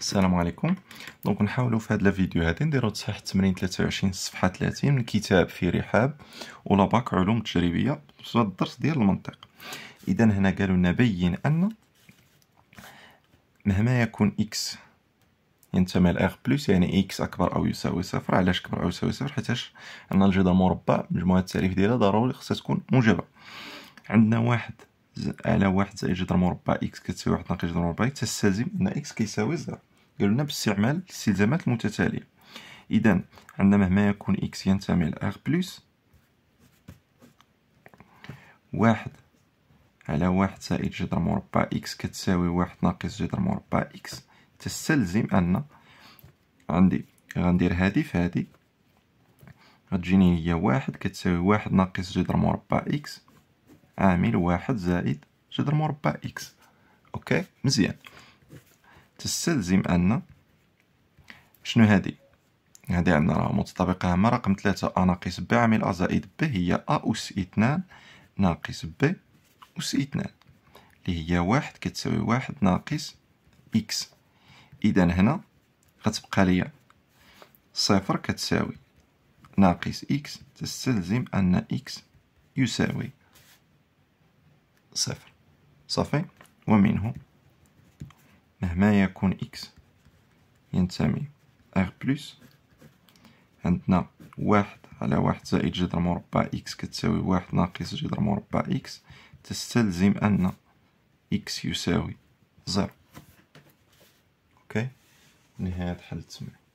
السلام عليكم دونك نحاولوا في هاد لا فيديو هادي نديرو تصحيح التمرين 23 صفحه 30 من كتاب في رحاب ولا باك علوم تجريبيه بالنسبه الدرس ديال المنطق اذا هنا قالوا لنا بين ان مهما يكون اكس ينتمي لار بلس يعني اكس يعني اكبر او يساوي صفر علاش كبر او يساوي صفر حيتاش ان الجذر مربع مجموعه التعريف ديالها ضروري خصها تكون موجبه عندنا واحد على واحد زائد جذر مربع إكس كتساوي واحد ناقص جذر مربع إكس تستلزم أن إكس كيساوي زيرو قالوا لنا باستعمال الاستلزامات المتتالية إذا عندنا مهما يكون إكس ينتمي إلى ار بلس واحد على واحد زائد جذر مربع إكس كتساوي واحد ناقص جذر مربع إكس تستلزم أن عندي غندير هادي في هذه غتجيني هي واحد كتساوي واحد ناقص جذر مربع إكس عامل واحد زائد جذر مربع إكس أوكي مزيان تستلزم أن شنو هذه هذه عندنا راه متطابقة مع رقم ثلاثة أ ناقص ب عامل أ زائد ب هي أ أس اثنان ناقص ب أس اثنان اللي هي واحد كتساوي واحد ناقص إكس إذا هنا غتبقى ليا صفر كتساوي ناقص إكس تستلزم أن إكس يساوي صفر صافي ومنه مهما يكون إكس ينتمي R بلس عندنا واحد على واحد زائد جذر مربع إكس كتساوي واحد ناقص جذر مربع إكس تستلزم أن إكس يساوي زر أوكي نهاية حل التمرين